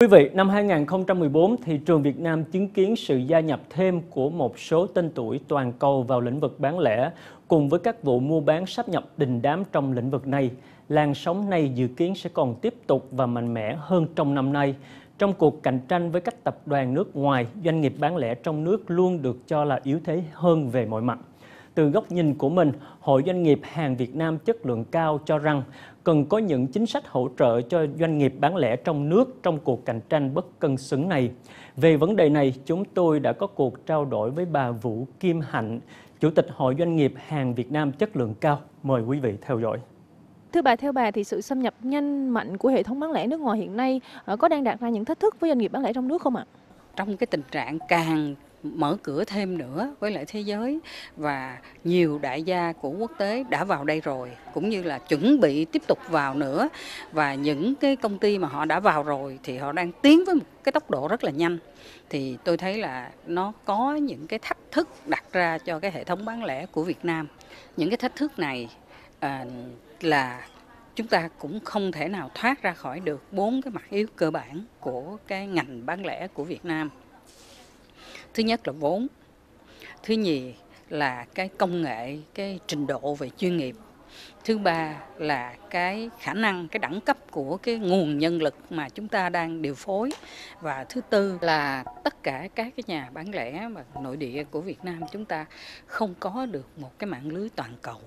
Quý vị, năm 2014, thị trường Việt Nam chứng kiến sự gia nhập thêm của một số tên tuổi toàn cầu vào lĩnh vực bán lẻ, cùng với các vụ mua bán sáp nhập đình đám trong lĩnh vực này. Làn sóng này dự kiến sẽ còn tiếp tục và mạnh mẽ hơn trong năm nay. Trong cuộc cạnh tranh với các tập đoàn nước ngoài, doanh nghiệp bán lẻ trong nước luôn được cho là yếu thế hơn về mọi mặt. Từ góc nhìn của mình, Hội Doanh nghiệp hàng Việt Nam chất lượng cao cho rằng cần có những chính sách hỗ trợ cho doanh nghiệp bán lẻ trong nước trong cuộc cạnh tranh bất cân xứng này. Về vấn đề này, chúng tôi đã có cuộc trao đổi với bà Vũ Kim Hạnh, Chủ tịch Hội Doanh nghiệp hàng Việt Nam chất lượng cao. Mời quý vị theo dõi. Thưa bà, theo bà thì sự xâm nhập nhanh mạnh của hệ thống bán lẻ nước ngoài hiện nay ờ, có đang đặt ra những thách thức với doanh nghiệp bán lẻ trong nước không ạ? Trong cái tình trạng càng mở cửa thêm nữa với lại thế giới và nhiều đại gia của quốc tế đã vào đây rồi cũng như là chuẩn bị tiếp tục vào nữa và những cái công ty mà họ đã vào rồi thì họ đang tiến với một cái tốc độ rất là nhanh thì tôi thấy là nó có những cái thách thức đặt ra cho cái hệ thống bán lẻ của Việt Nam những cái thách thức này à, là chúng ta cũng không thể nào thoát ra khỏi được bốn cái mặt yếu cơ bản của cái ngành bán lẻ của Việt Nam thứ nhất là vốn thứ nhì là cái công nghệ cái trình độ về chuyên nghiệp thứ ba là cái khả năng cái đẳng cấp của cái nguồn nhân lực mà chúng ta đang điều phối và thứ tư là tất cả các cái nhà bán lẻ mà nội địa của Việt Nam chúng ta không có được một cái mạng lưới toàn cầu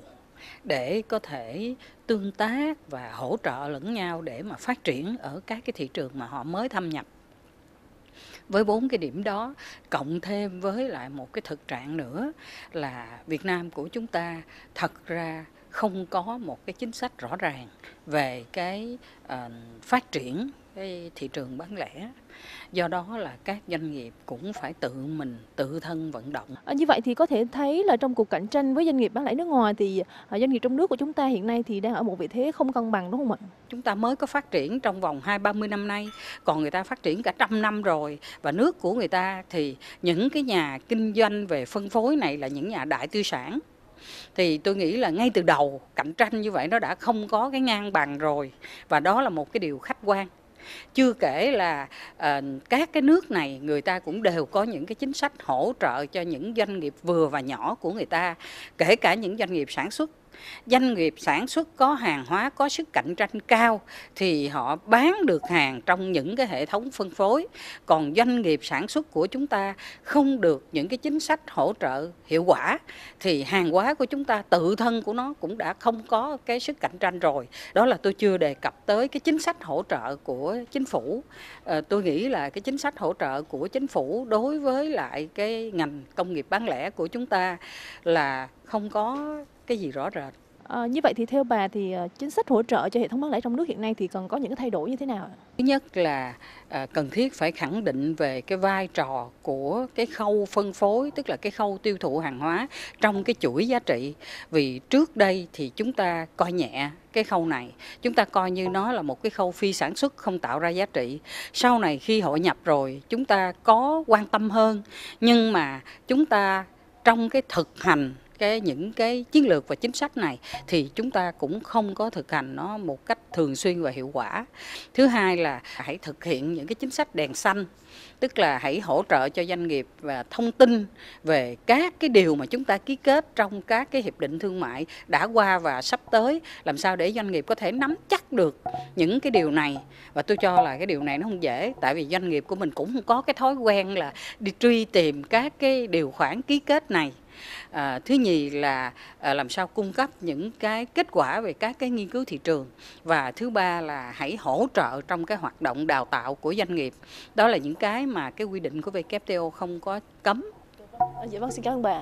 để có thể tương tác và hỗ trợ lẫn nhau để mà phát triển ở các cái thị trường mà họ mới thâm nhập với bốn cái điểm đó cộng thêm với lại một cái thực trạng nữa là Việt Nam của chúng ta thật ra không có một cái chính sách rõ ràng về cái uh, phát triển cái thị trường bán lẻ do đó là các doanh nghiệp cũng phải tự mình tự thân vận động à, như vậy thì có thể thấy là trong cuộc cạnh tranh với doanh nghiệp bán lẻ nước ngoài thì à, doanh nghiệp trong nước của chúng ta hiện nay thì đang ở một vị thế không cân bằng đúng không ạ chúng ta mới có phát triển trong vòng hai ba mươi năm nay còn người ta phát triển cả trăm năm rồi và nước của người ta thì những cái nhà kinh doanh về phân phối này là những nhà đại tư sản thì tôi nghĩ là ngay từ đầu cạnh tranh như vậy nó đã không có cái ngang bằng rồi và đó là một cái điều khách quan chưa kể là uh, các cái nước này người ta cũng đều có những cái chính sách hỗ trợ cho những doanh nghiệp vừa và nhỏ của người ta kể cả những doanh nghiệp sản xuất doanh nghiệp sản xuất có hàng hóa có sức cạnh tranh cao thì họ bán được hàng trong những cái hệ thống phân phối còn doanh nghiệp sản xuất của chúng ta không được những cái chính sách hỗ trợ hiệu quả thì hàng hóa của chúng ta tự thân của nó cũng đã không có cái sức cạnh tranh rồi đó là tôi chưa đề cập tới cái chính sách hỗ trợ của chính phủ ờ, tôi nghĩ là cái chính sách hỗ trợ của chính phủ đối với lại cái ngành công nghiệp bán lẻ của chúng ta là không có cái gì rõ rệt. À, như vậy thì theo bà thì ờ, chính sách hỗ trợ cho hệ thống bán lẻ trong nước hiện nay thì cần có những cái thay đổi như thế nào? Thứ nhất là ờ, cần thiết phải khẳng định về cái vai trò của cái khâu phân phối tức là cái khâu tiêu thụ hàng hóa trong cái chuỗi giá trị. Vì trước đây thì chúng ta coi nhẹ cái khâu này chúng ta coi như nó là một cái khâu phi sản xuất không tạo ra giá trị sau này khi hội nhập rồi chúng ta có quan tâm hơn nhưng mà chúng ta trong cái thực hành cái những cái chiến lược và chính sách này thì chúng ta cũng không có thực hành nó một cách thường xuyên và hiệu quả. Thứ hai là hãy thực hiện những cái chính sách đèn xanh, tức là hãy hỗ trợ cho doanh nghiệp và thông tin về các cái điều mà chúng ta ký kết trong các cái hiệp định thương mại đã qua và sắp tới, làm sao để doanh nghiệp có thể nắm chắc được những cái điều này và tôi cho là cái điều này nó không dễ tại vì doanh nghiệp của mình cũng không có cái thói quen là đi truy tìm các cái điều khoản ký kết này à, thứ nhì là à, làm sao cung cấp những cái kết quả về các cái nghiên cứu thị trường và thứ ba là hãy hỗ trợ trong cái hoạt động đào tạo của doanh nghiệp đó là những cái mà cái quy định của WTO không có cấm dạ vâng xin cảm ơn bà